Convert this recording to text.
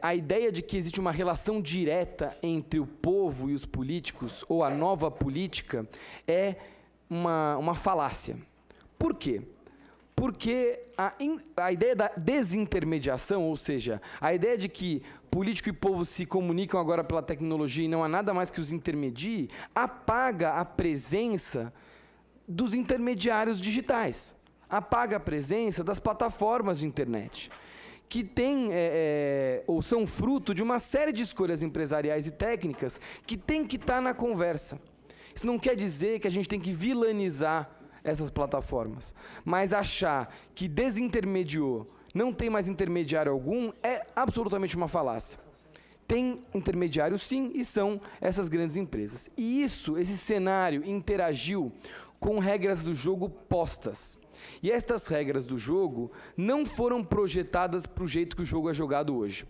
a ideia de que existe uma relação direta entre o povo e os políticos, ou a nova política, é uma, uma falácia. Por quê? Porque a, in, a ideia da desintermediação, ou seja, a ideia de que político e povo se comunicam agora pela tecnologia e não há nada mais que os intermedie, apaga a presença dos intermediários digitais, apaga a presença das plataformas de internet que tem é, é, ou são fruto de uma série de escolhas empresariais e técnicas que tem que estar tá na conversa. Isso não quer dizer que a gente tem que vilanizar essas plataformas, mas achar que desintermediou, não tem mais intermediário algum, é absolutamente uma falácia. Tem intermediário sim, e são essas grandes empresas. E isso, esse cenário interagiu com regras do jogo postas. E estas regras do jogo não foram projetadas para o jeito que o jogo é jogado hoje.